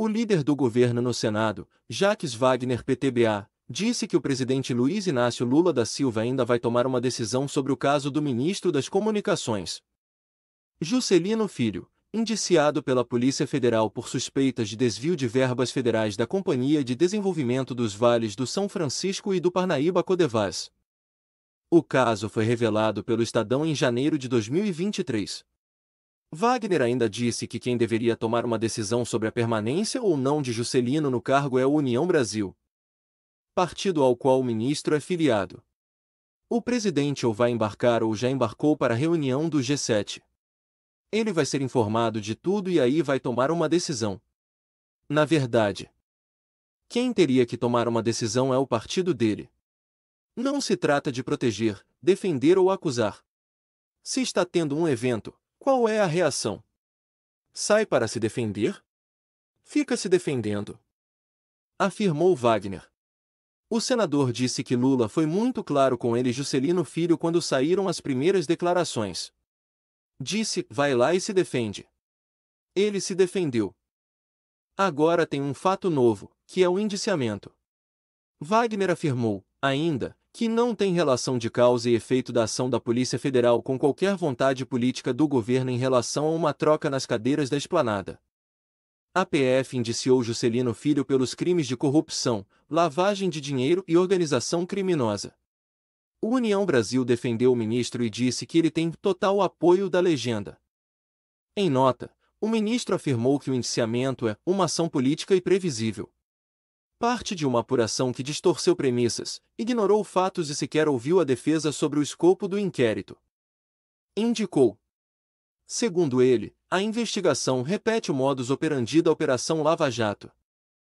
O líder do governo no Senado, Jacques Wagner PTBA, disse que o presidente Luiz Inácio Lula da Silva ainda vai tomar uma decisão sobre o caso do ministro das Comunicações. Juscelino Filho, indiciado pela Polícia Federal por suspeitas de desvio de verbas federais da Companhia de Desenvolvimento dos Vales do São Francisco e do Parnaíba Codevaz. O caso foi revelado pelo Estadão em janeiro de 2023. Wagner ainda disse que quem deveria tomar uma decisão sobre a permanência ou não de Juscelino no cargo é a União Brasil, partido ao qual o ministro é filiado. O presidente ou vai embarcar ou já embarcou para a reunião do G7. Ele vai ser informado de tudo e aí vai tomar uma decisão. Na verdade, quem teria que tomar uma decisão é o partido dele. Não se trata de proteger, defender ou acusar. Se está tendo um evento, qual é a reação? Sai para se defender? Fica se defendendo. Afirmou Wagner. O senador disse que Lula foi muito claro com ele e Juscelino Filho quando saíram as primeiras declarações. Disse, vai lá e se defende. Ele se defendeu. Agora tem um fato novo, que é o indiciamento. Wagner afirmou, ainda, que não tem relação de causa e efeito da ação da Polícia Federal com qualquer vontade política do governo em relação a uma troca nas cadeiras da esplanada. A PF indiciou Juscelino Filho pelos crimes de corrupção, lavagem de dinheiro e organização criminosa. O União Brasil defendeu o ministro e disse que ele tem total apoio da legenda. Em nota, o ministro afirmou que o indiciamento é uma ação política e previsível parte de uma apuração que distorceu premissas, ignorou fatos e sequer ouviu a defesa sobre o escopo do inquérito. Indicou. Segundo ele, a investigação repete o modus operandi da Operação Lava Jato.